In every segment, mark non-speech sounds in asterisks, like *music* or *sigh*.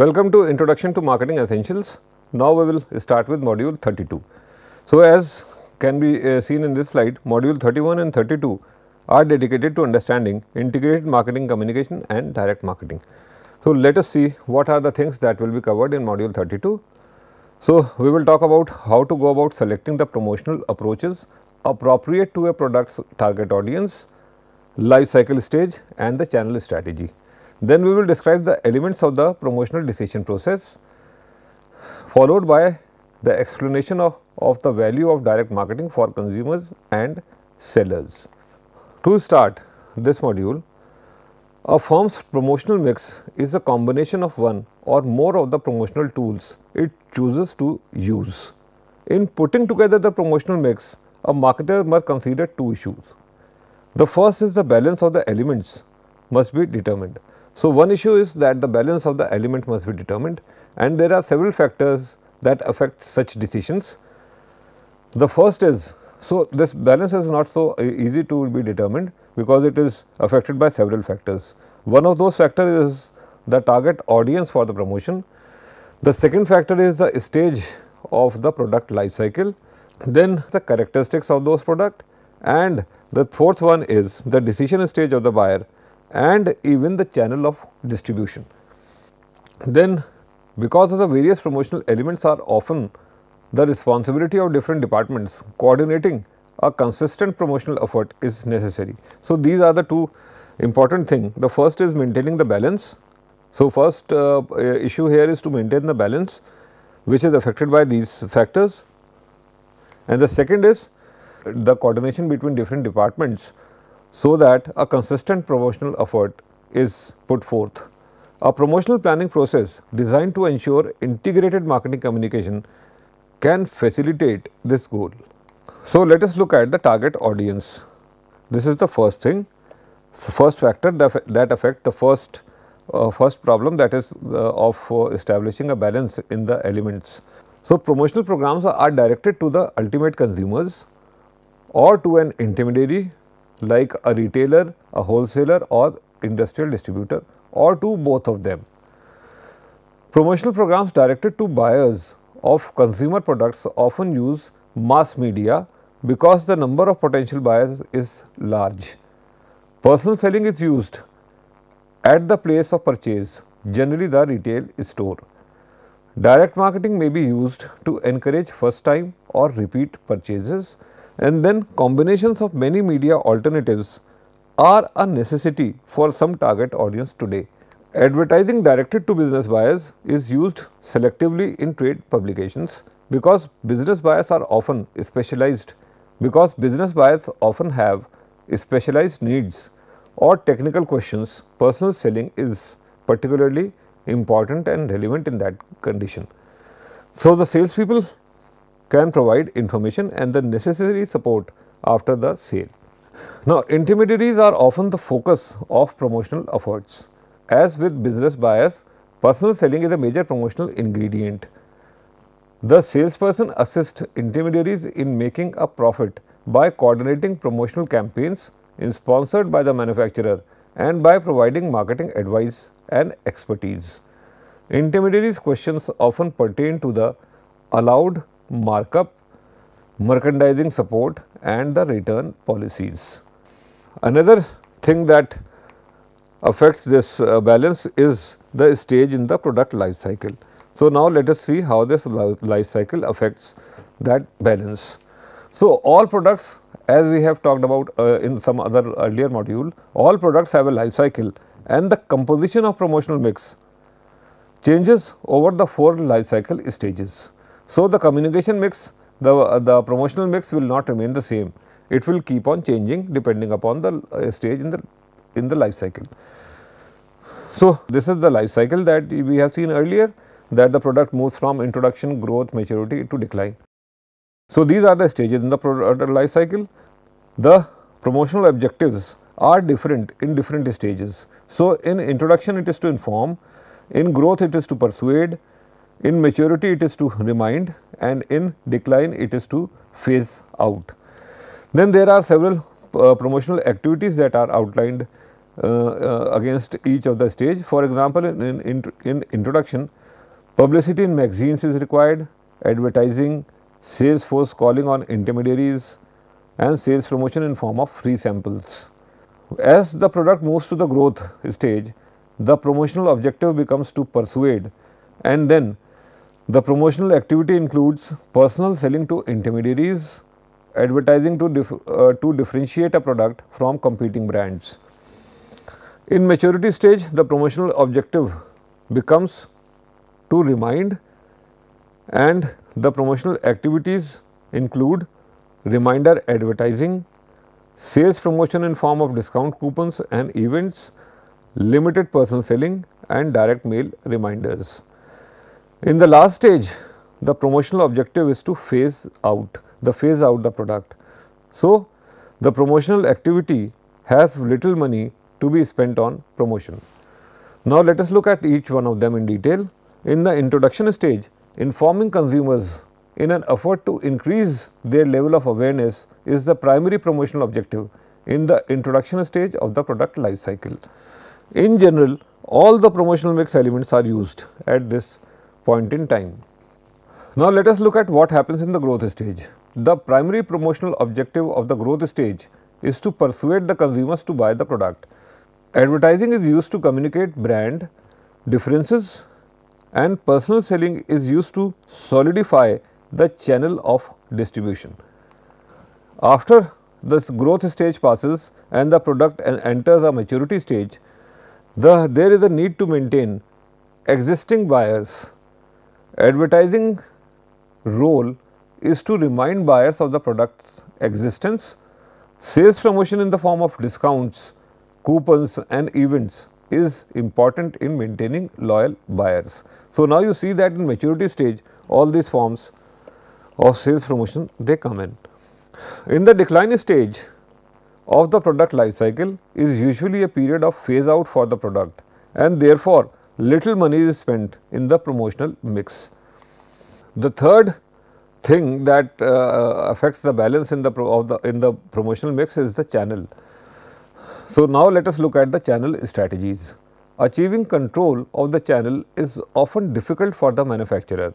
Welcome to Introduction to Marketing Essentials. Now, we will start with module 32. So, as can be uh, seen in this slide, module 31 and 32 are dedicated to understanding integrated marketing communication and direct marketing. So, let us see what are the things that will be covered in module 32. So, we will talk about how to go about selecting the promotional approaches appropriate to a product's target audience, life cycle stage and the channel strategy. Then we will describe the elements of the promotional decision process followed by the explanation of, of the value of direct marketing for consumers and sellers. To start this module, a firm's promotional mix is a combination of one or more of the promotional tools it chooses to use. In putting together the promotional mix, a marketer must consider two issues. The first is the balance of the elements must be determined. So, one issue is that the balance of the element must be determined and there are several factors that affect such decisions. The first is, so this balance is not so easy to be determined because it is affected by several factors. One of those factors is the target audience for the promotion. The second factor is the stage of the product life cycle, then the characteristics of those product and the fourth one is the decision stage of the buyer and even the channel of distribution. Then because of the various promotional elements are often the responsibility of different departments, coordinating a consistent promotional effort is necessary. So, these are the two important thing. The first is maintaining the balance. So, first uh, uh issue here is to maintain the balance which is affected by these factors and the second is the coordination between different departments so that a consistent promotional effort is put forth. A promotional planning process designed to ensure integrated marketing communication can facilitate this goal. So, let us look at the target audience. This is the first thing, the first factor that, that affect the first uh, first problem that is uh, of uh, establishing a balance in the elements. So, promotional programs are directed to the ultimate consumers or to an intermediary like a retailer, a wholesaler or industrial distributor or to both of them. Promotional programs directed to buyers of consumer products often use mass media because the number of potential buyers is large. Personal selling is used at the place of purchase, generally the retail store. Direct marketing may be used to encourage first time or repeat purchases and then combinations of many media alternatives are a necessity for some target audience today. Advertising directed to business buyers is used selectively in trade publications because business buyers are often specialized because business buyers often have specialized needs or technical questions personal selling is particularly important and relevant in that condition. So, the salespeople can provide information and the necessary support after the sale. Now, intermediaries are often the focus of promotional efforts. As with business buyers, personal selling is a major promotional ingredient. The salesperson assists intermediaries in making a profit by coordinating promotional campaigns sponsored by the manufacturer and by providing marketing advice and expertise. Intermediaries questions often pertain to the allowed markup, merchandising support and the return policies. Another thing that affects this uh, balance is the stage in the product life cycle. So, now let us see how this life cycle affects that balance. So, all products as we have talked about uh, in some other earlier module, all products have a life cycle and the composition of promotional mix changes over the four life cycle stages. So, the communication mix, the, the promotional mix will not remain the same. It will keep on changing depending upon the uh, stage in the, in the life cycle. So, this is the life cycle that we have seen earlier that the product moves from introduction, growth, maturity to decline. So, these are the stages in the product life cycle. The promotional objectives are different in different stages. So, in introduction it is to inform, in growth it is to persuade, in maturity it is to remind and in decline it is to phase out. Then there are several uh, promotional activities that are outlined uh, uh, against each of the stage. For example, in, in, in, introduction, publicity in magazines is required, advertising, sales force calling on intermediaries and sales promotion in form of free samples. As the product moves to the growth stage, the promotional objective becomes to persuade and then the promotional activity includes personal selling to intermediaries, advertising to, dif uh, to differentiate a product from competing brands. In maturity stage, the promotional objective becomes to remind and the promotional activities include reminder advertising, sales promotion in form of discount coupons and events, limited personal selling and direct mail reminders. In the last stage, the promotional objective is to phase out the phase out the product. So, the promotional activity has little money to be spent on promotion. Now, let us look at each one of them in detail. In the introduction stage, informing consumers in an effort to increase their level of awareness is the primary promotional objective in the introduction stage of the product life cycle. In general, all the promotional mix elements are used at this point in time. Now, let us look at what happens in the growth stage. The primary promotional objective of the growth stage is to persuade the consumers to buy the product. Advertising is used to communicate brand differences and personal selling is used to solidify the channel of distribution. After this growth stage passes and the product enters a maturity stage, the, there is a need to maintain existing buyers Advertising role is to remind buyers of the product's existence. Sales promotion in the form of discounts, coupons and events is important in maintaining loyal buyers. So, now you see that in maturity stage all these forms of sales promotion they come in. In the decline stage of the product life cycle is usually a period of phase out for the product and therefore, little money is spent in the promotional mix. The third thing that uh, uh affects the balance in the, of the in the promotional mix is the channel. So, now let us look at the channel strategies. Achieving control of the channel is often difficult for the manufacturer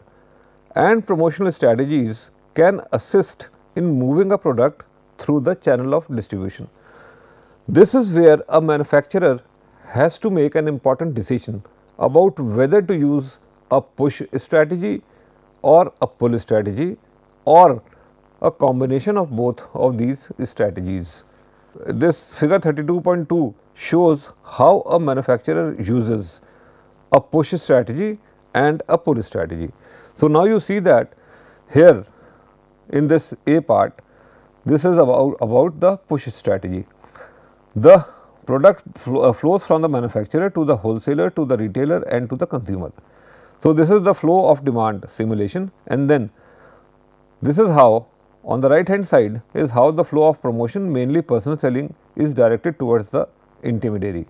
and promotional strategies can assist in moving a product through the channel of distribution. This is where a manufacturer has to make an important decision about whether to use a push strategy or a pull strategy or a combination of both of these strategies. This figure 32.2 shows how a manufacturer uses a push strategy and a pull strategy. So, now you see that here in this A part, this is about, about the push strategy. The product uh, flows from the manufacturer to the wholesaler to the retailer and to the consumer. So, this is the flow of demand simulation and then this is how on the right hand side is how the flow of promotion mainly personal selling is directed towards the intermediary.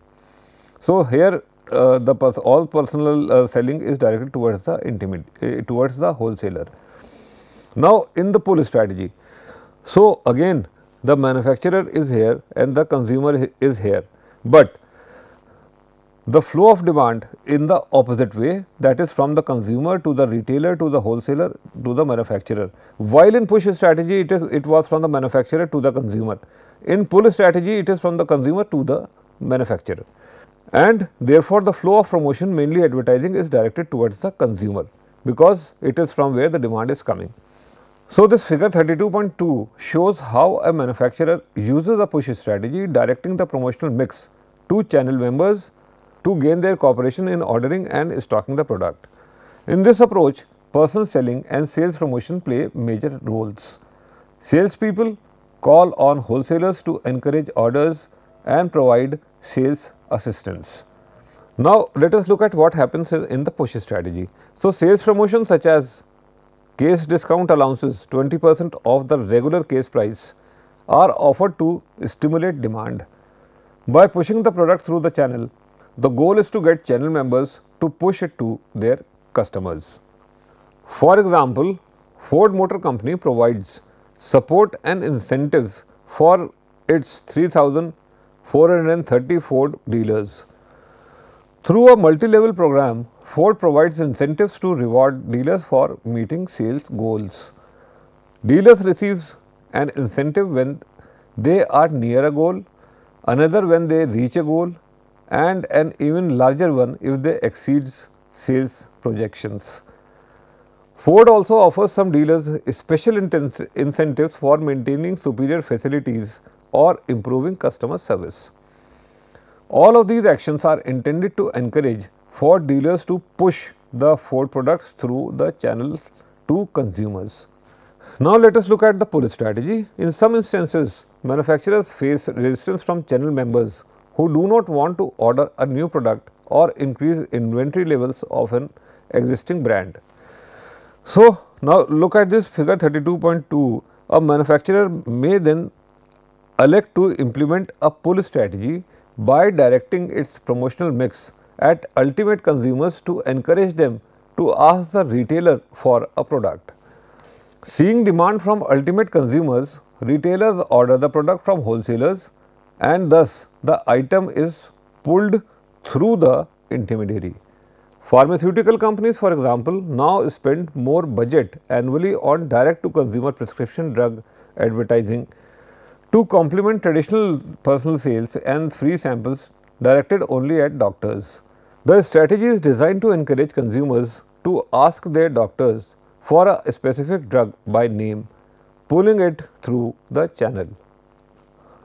So, here uh, the pers all personal uh, selling is directed towards the intermediary uh, towards the wholesaler. Now, in the pull strategy. So, again the manufacturer is here and the consumer is here, but the flow of demand in the opposite way that is from the consumer to the retailer to the wholesaler to the manufacturer. While in push strategy it is it was from the manufacturer to the consumer. In pull strategy it is from the consumer to the manufacturer and therefore, the flow of promotion mainly advertising is directed towards the consumer because it is from where the demand is coming. So, this figure 32.2 shows how a manufacturer uses a push strategy directing the promotional mix to channel members to gain their cooperation in ordering and stocking the product. In this approach, person selling and sales promotion play major roles. Salespeople call on wholesalers to encourage orders and provide sales assistance. Now, let us look at what happens in the push strategy. So, sales promotion such as Case discount allowances 20 percent of the regular case price are offered to stimulate demand. By pushing the product through the channel, the goal is to get channel members to push it to their customers. For example, Ford Motor Company provides support and incentives for its 3,430 Ford dealers. Through a multi-level program, Ford provides incentives to reward dealers for meeting sales goals. Dealers receive an incentive when they are near a goal, another when they reach a goal and an even larger one if they exceeds sales projections. Ford also offers some dealers special incentives for maintaining superior facilities or improving customer service. All of these actions are intended to encourage for dealers to push the Ford products through the channels to consumers. Now, let us look at the pull strategy. In some instances, manufacturers face resistance from channel members who do not want to order a new product or increase inventory levels of an existing brand. So, now look at this figure 32.2. A manufacturer may then elect to implement a pull strategy by directing its promotional mix at ultimate consumers to encourage them to ask the retailer for a product. Seeing demand from ultimate consumers, retailers order the product from wholesalers and thus the item is pulled through the intermediary. Pharmaceutical companies for example, now spend more budget annually on direct to consumer prescription drug advertising to complement traditional personal sales and free samples directed only at doctors. The strategy is designed to encourage consumers to ask their doctors for a specific drug by name, pulling it through the channel.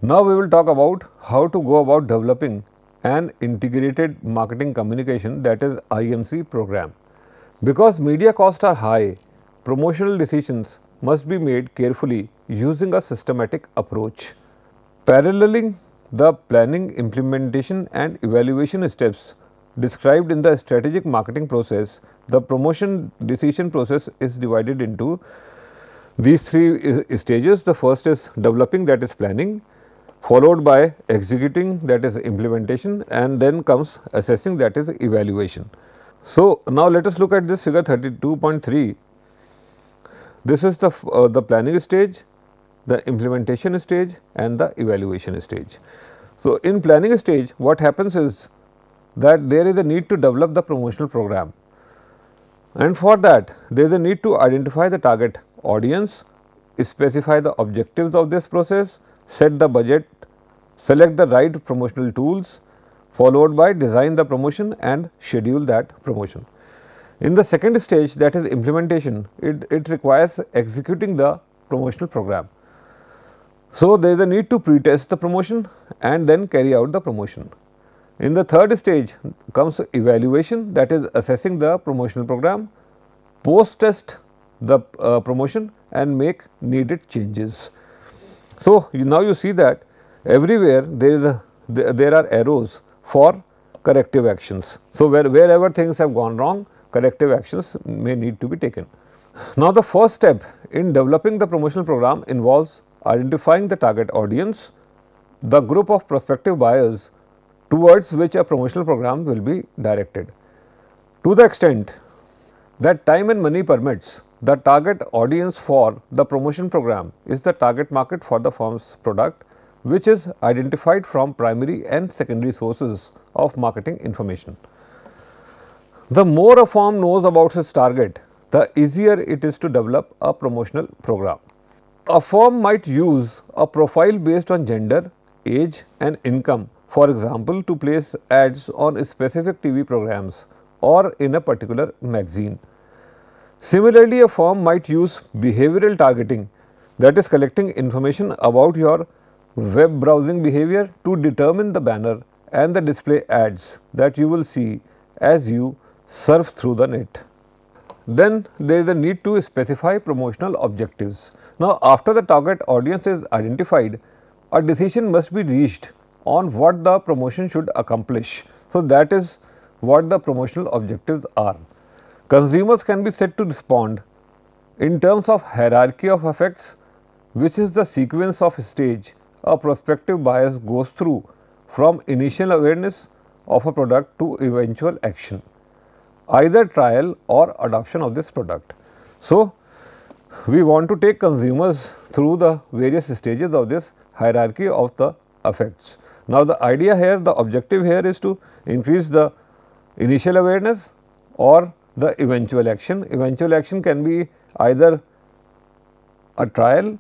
Now, we will talk about how to go about developing an integrated marketing communication that is IMC program. Because media costs are high, promotional decisions must be made carefully using a systematic approach. Paralleling the planning, implementation and evaluation steps described in the strategic marketing process, the promotion decision process is divided into these three stages. The first is developing that is planning, followed by executing that is implementation and then comes assessing that is evaluation. So, now let us look at this figure 32.3. This is the, uh, the planning stage, the implementation stage and the evaluation stage. So, in planning stage what happens is that there is a need to develop the promotional program. And for that, there is a need to identify the target audience, specify the objectives of this process, set the budget, select the right promotional tools, followed by design the promotion and schedule that promotion. In the second stage that is implementation, it, it requires executing the promotional program. So, there is a need to pre-test the promotion and then carry out the promotion. In the third stage comes evaluation that is assessing the promotional program, post test the uh, promotion and make needed changes. So, you now you see that everywhere there is a, there are arrows for corrective actions. So, where, wherever things have gone wrong corrective actions may need to be taken. Now, the first step in developing the promotional program involves identifying the target audience, the group of prospective buyers towards which a promotional program will be directed. To the extent that time and money permits, the target audience for the promotion program is the target market for the firm's product which is identified from primary and secondary sources of marketing information. The more a firm knows about its target, the easier it is to develop a promotional program. A firm might use a profile based on gender, age and income for example, to place ads on specific TV programs or in a particular magazine. Similarly, a firm might use behavioral targeting that is collecting information about your web browsing behavior to determine the banner and the display ads that you will see as you surf through the net. Then there is a need to specify promotional objectives. Now, after the target audience is identified, a decision must be reached on what the promotion should accomplish. So, that is what the promotional objectives are. Consumers can be said to respond in terms of hierarchy of effects which is the sequence of stage a prospective buyer goes through from initial awareness of a product to eventual action, either trial or adoption of this product. So, we want to take consumers through the various stages of this hierarchy of the effects. Now, the idea here, the objective here is to increase the initial awareness or the eventual action. Eventual action can be either a trial,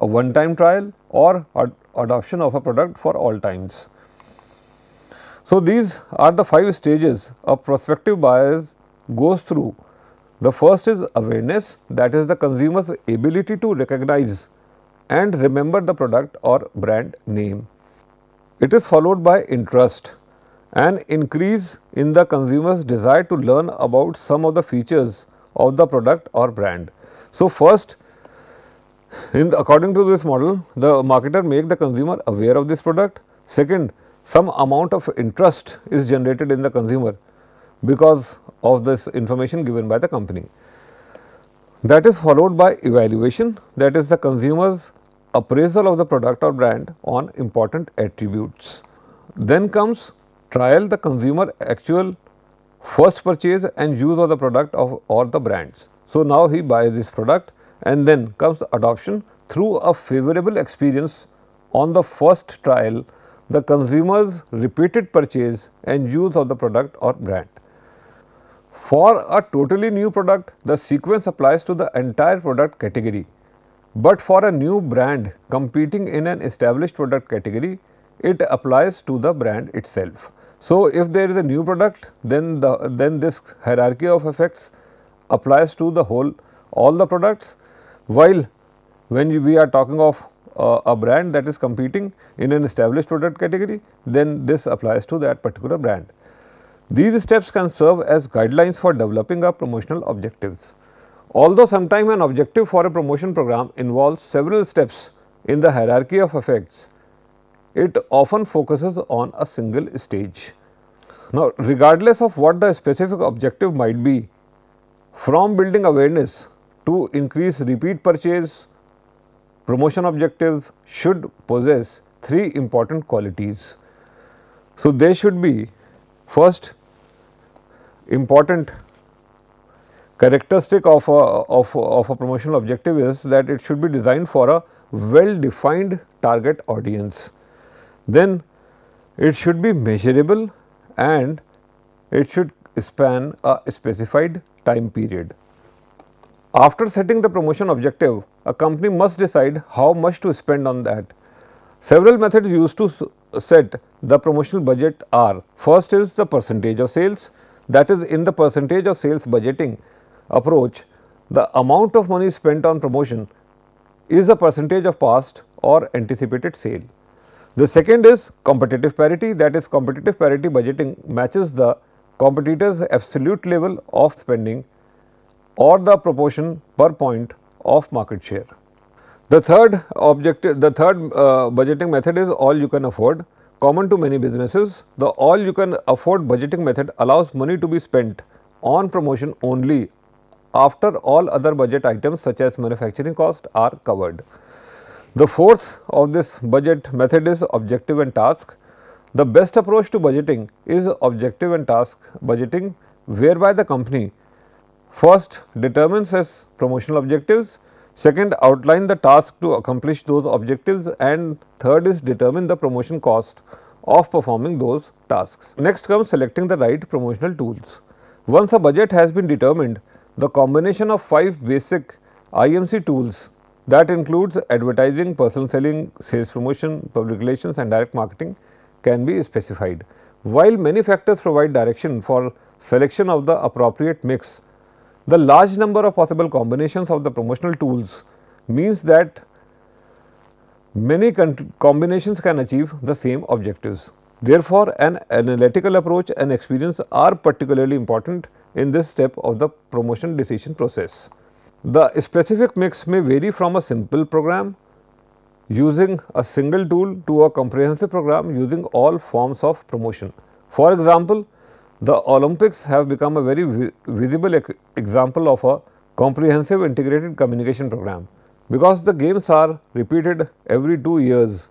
a one time trial or ad adoption of a product for all times. So, these are the 5 stages a prospective buyer goes through. The first is awareness that is the consumer's ability to recognize and remember the product or brand name. It is followed by interest, an increase in the consumer's desire to learn about some of the features of the product or brand. So, first in the, according to this model, the marketer make the consumer aware of this product. Second, some amount of interest is generated in the consumer because of this information given by the company. That is followed by evaluation that is the consumer's appraisal of the product or brand on important attributes. Then comes trial the consumer actual first purchase and use of the product of or the brands. So, now he buys this product and then comes adoption through a favorable experience on the first trial the consumer's repeated purchase and use of the product or brand. For a totally new product, the sequence applies to the entire product category but for a new brand competing in an established product category, it applies to the brand itself. So, if there is a new product, then the then this hierarchy of effects applies to the whole all the products. While when we are talking of uh, a brand that is competing in an established product category, then this applies to that particular brand. These steps can serve as guidelines for developing our promotional objectives. Although sometimes an objective for a promotion program involves several steps in the hierarchy of effects, it often focuses on a single stage. Now, regardless of what the specific objective might be, from building awareness to increase repeat purchase, promotion objectives should possess three important qualities. So, they should be first important characteristic of a, of, of a promotional objective is that it should be designed for a well defined target audience. Then it should be measurable and it should span a specified time period. After setting the promotion objective, a company must decide how much to spend on that. Several methods used to set the promotional budget are first is the percentage of sales that is in the percentage of sales budgeting approach, the amount of money spent on promotion is a percentage of past or anticipated sale. The second is competitive parity that is competitive parity budgeting matches the competitor's absolute level of spending or the proportion per point of market share. The third objective, the third uh, budgeting method is all you can afford. Common to many businesses, the all you can afford budgeting method allows money to be spent on promotion only after all other budget items such as manufacturing cost are covered. The fourth of this budget method is objective and task. The best approach to budgeting is objective and task budgeting whereby the company first determines its promotional objectives, second outline the task to accomplish those objectives and third is determine the promotion cost of performing those tasks. Next comes selecting the right promotional tools. Once a budget has been determined, the combination of 5 basic IMC tools that includes advertising, personal selling, sales promotion, public relations and direct marketing can be specified. While many factors provide direction for selection of the appropriate mix, the large number of possible combinations of the promotional tools means that many combinations can achieve the same objectives. Therefore, an analytical approach and experience are particularly important in this step of the promotion decision process. The specific mix may vary from a simple program using a single tool to a comprehensive program using all forms of promotion. For example, the Olympics have become a very vi visible example of a comprehensive integrated communication program. Because the games are repeated every two years,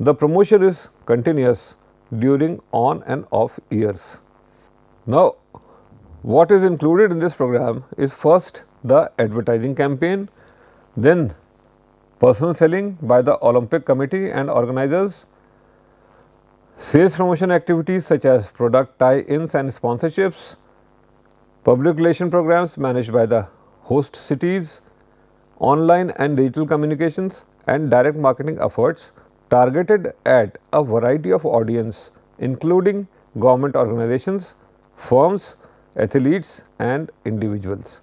the promotion is continuous during on and off years. Now, what is included in this program is first the advertising campaign, then personal selling by the Olympic committee and organizers, sales promotion activities such as product tie-ins and sponsorships, public relation programs managed by the host cities, online and digital communications and direct marketing efforts targeted at a variety of audience including government organizations, firms, athletes and individuals.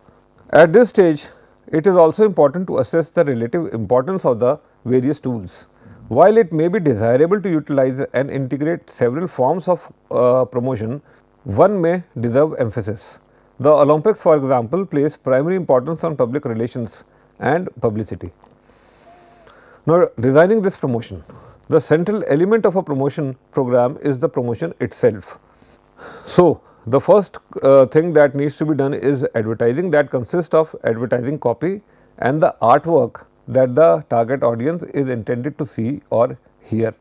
At this stage, it is also important to assess the relative importance of the various tools. While it may be desirable to utilize and integrate several forms of uh, promotion, one may deserve emphasis. The Olympics for example, place primary importance on public relations and publicity. Now, designing this promotion, the central element of a promotion program is the promotion itself. So, the first uh, thing that needs to be done is advertising that consists of advertising copy and the artwork that the target audience is intended to see or hear.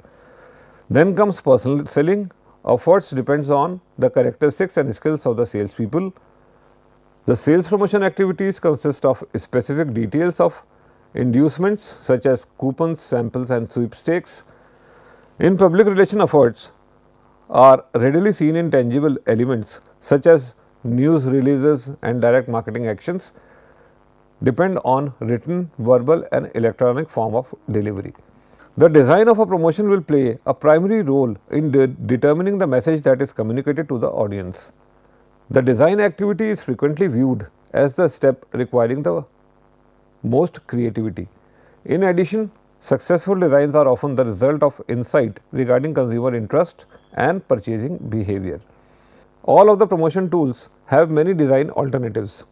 Then comes personal selling efforts depends on the characteristics and skills of the salespeople. The sales promotion activities consist of specific details of inducements such as coupons, samples and sweepstakes. In public relation efforts, are readily seen in tangible elements such as news releases and direct marketing actions depend on written, verbal and electronic form of delivery. The design of a promotion will play a primary role in de determining the message that is communicated to the audience. The design activity is frequently viewed as the step requiring the most creativity. In addition, successful designs are often the result of insight regarding consumer interest, and purchasing behavior. All of the promotion tools have many design alternatives.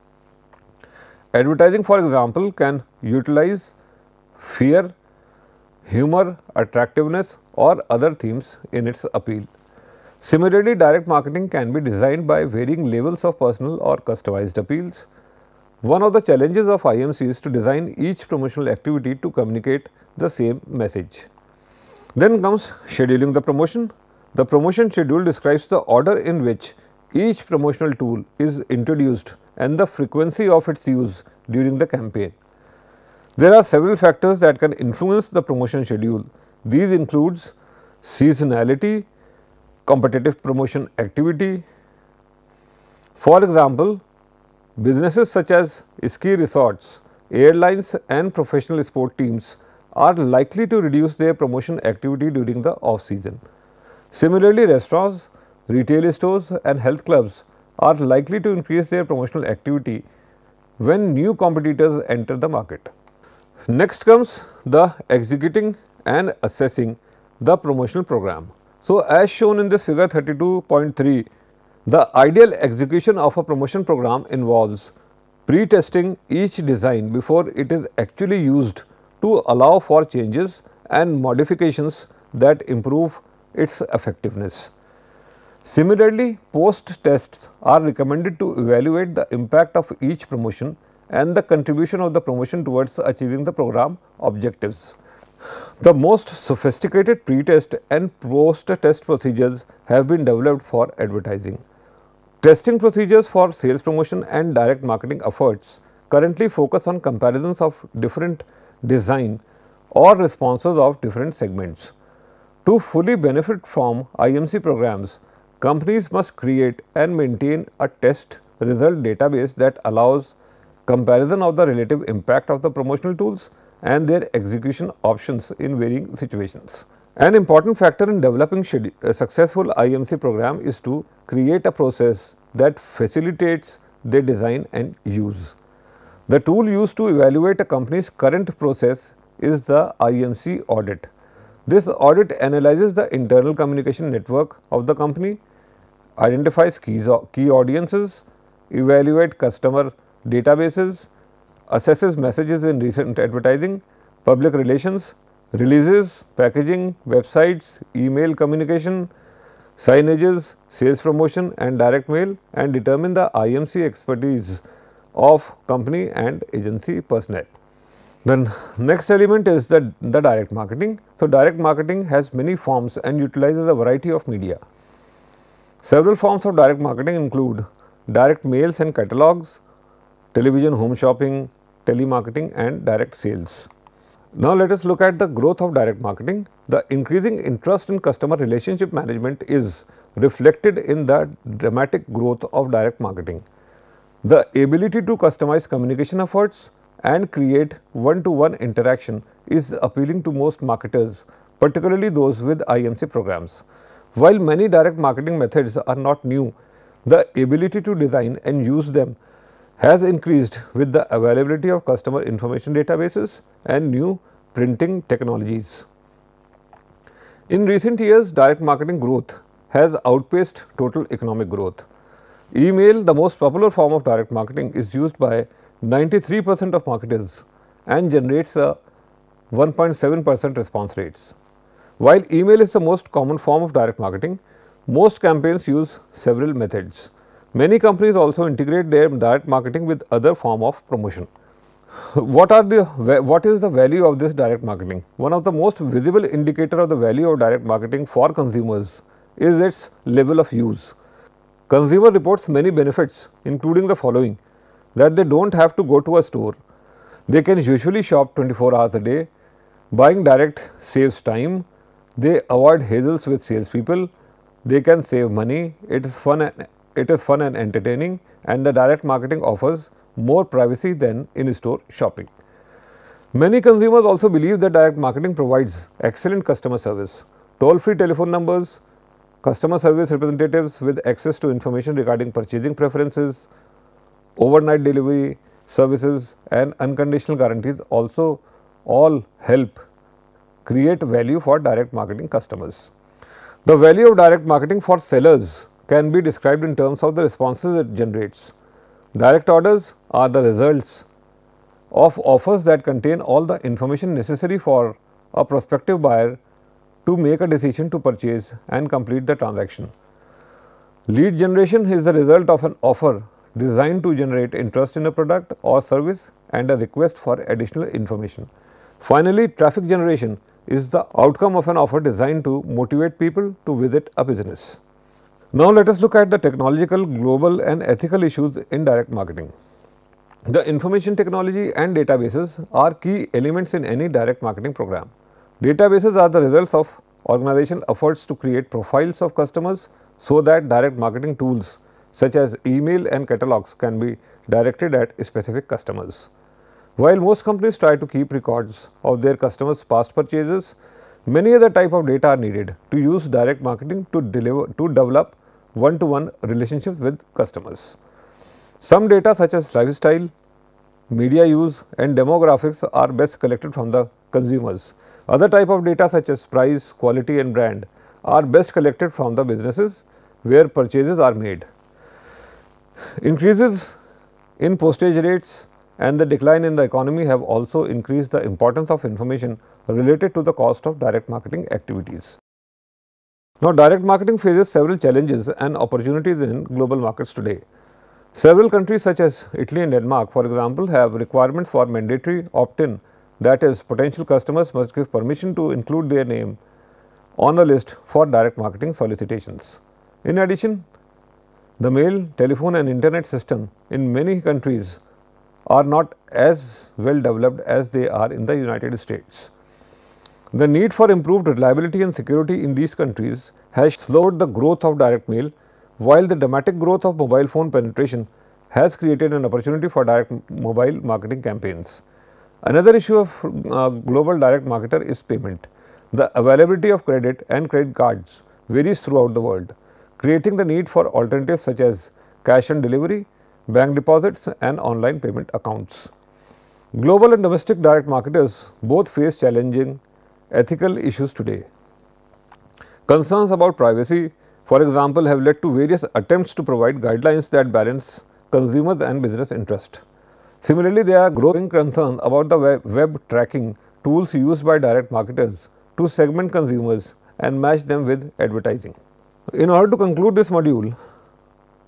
Advertising for example, can utilize fear, humor, attractiveness or other themes in its appeal. Similarly, direct marketing can be designed by varying levels of personal or customized appeals. One of the challenges of IMC is to design each promotional activity to communicate the same message. Then comes scheduling the promotion. The promotion schedule describes the order in which each promotional tool is introduced and the frequency of its use during the campaign. There are several factors that can influence the promotion schedule. These includes seasonality, competitive promotion activity. For example, businesses such as ski resorts, airlines and professional sport teams are likely to reduce their promotion activity during the off season. Similarly, restaurants, retail stores and health clubs are likely to increase their promotional activity when new competitors enter the market. Next comes the executing and assessing the promotional program. So, as shown in this figure 32.3, the ideal execution of a promotion program involves pre-testing each design before it is actually used to allow for changes and modifications that improve its effectiveness. Similarly, post tests are recommended to evaluate the impact of each promotion and the contribution of the promotion towards achieving the program objectives. The most sophisticated pre-test and post-test procedures have been developed for advertising. Testing procedures for sales promotion and direct marketing efforts currently focus on comparisons of different design or responses of different segments. To fully benefit from IMC programs, companies must create and maintain a test result database that allows comparison of the relative impact of the promotional tools and their execution options in varying situations. An important factor in developing a uh, successful IMC program is to create a process that facilitates their design and use. The tool used to evaluate a company's current process is the IMC audit. This audit analyzes the internal communication network of the company, identifies key audiences, evaluate customer databases, assesses messages in recent advertising, public relations, releases, packaging, websites, email communication, signages, sales promotion and direct mail and determine the IMC expertise of company and agency personnel. Then next element is the, the direct marketing. So, direct marketing has many forms and utilizes a variety of media. Several forms of direct marketing include direct mails and catalogs, television home shopping, telemarketing and direct sales. Now, let us look at the growth of direct marketing. The increasing interest in customer relationship management is reflected in the dramatic growth of direct marketing. The ability to customize communication efforts, and create one-to-one interaction is appealing to most marketers, particularly those with IMC programs. While many direct marketing methods are not new, the ability to design and use them has increased with the availability of customer information databases and new printing technologies. In recent years, direct marketing growth has outpaced total economic growth. Email, the most popular form of direct marketing, is used by 93 percent of marketers and generates a 1.7 percent response rates. While email is the most common form of direct marketing, most campaigns use several methods. Many companies also integrate their direct marketing with other form of promotion. *laughs* what are the what is the value of this direct marketing? One of the most visible indicator of the value of direct marketing for consumers is its level of use. Consumer reports many benefits including the following that they do not have to go to a store. They can usually shop 24 hours a day. Buying direct saves time. They avoid hassles with salespeople. They can save money. It is fun and, it is fun and entertaining and the direct marketing offers more privacy than in-store shopping. Many consumers also believe that direct marketing provides excellent customer service. Toll-free telephone numbers, customer service representatives with access to information regarding purchasing preferences, overnight delivery services and unconditional guarantees also all help create value for direct marketing customers. The value of direct marketing for sellers can be described in terms of the responses it generates. Direct orders are the results of offers that contain all the information necessary for a prospective buyer to make a decision to purchase and complete the transaction. Lead generation is the result of an offer designed to generate interest in a product or service and a request for additional information. Finally, traffic generation is the outcome of an offer designed to motivate people to visit a business. Now, let us look at the technological, global and ethical issues in direct marketing. The information technology and databases are key elements in any direct marketing program. Databases are the results of organizational efforts to create profiles of customers so that direct marketing tools such as email and catalogs can be directed at specific customers. While most companies try to keep records of their customers' past purchases, many other type of data are needed to use direct marketing to deliver to develop one-to-one -one relationships with customers. Some data such as lifestyle, media use and demographics are best collected from the consumers. Other type of data such as price, quality and brand are best collected from the businesses where purchases are made. Increases in postage rates and the decline in the economy have also increased the importance of information related to the cost of direct marketing activities. Now, direct marketing faces several challenges and opportunities in global markets today. Several countries such as Italy and Denmark for example, have requirements for mandatory opt-in that is potential customers must give permission to include their name on a list for direct marketing solicitations. In addition, the mail, telephone and internet system in many countries are not as well developed as they are in the United States. The need for improved reliability and security in these countries has slowed the growth of direct mail, while the dramatic growth of mobile phone penetration has created an opportunity for direct mobile marketing campaigns. Another issue of uh, global direct marketer is payment. The availability of credit and credit cards varies throughout the world creating the need for alternatives such as cash and delivery, bank deposits and online payment accounts. Global and domestic direct marketers both face challenging ethical issues today. Concerns about privacy, for example, have led to various attempts to provide guidelines that balance consumers and business interest. Similarly, there are growing concerns about the web, web tracking tools used by direct marketers to segment consumers and match them with advertising. In order to conclude this module,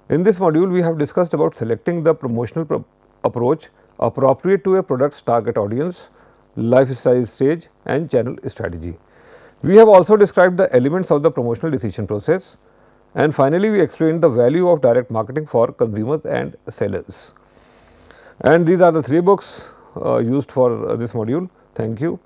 in this module we have discussed about selecting the promotional pro approach appropriate to a product's target audience, lifestyle stage and channel strategy. We have also described the elements of the promotional decision process and finally, we explained the value of direct marketing for consumers and sellers. And these are the three books uh, used for uh, this module. Thank you.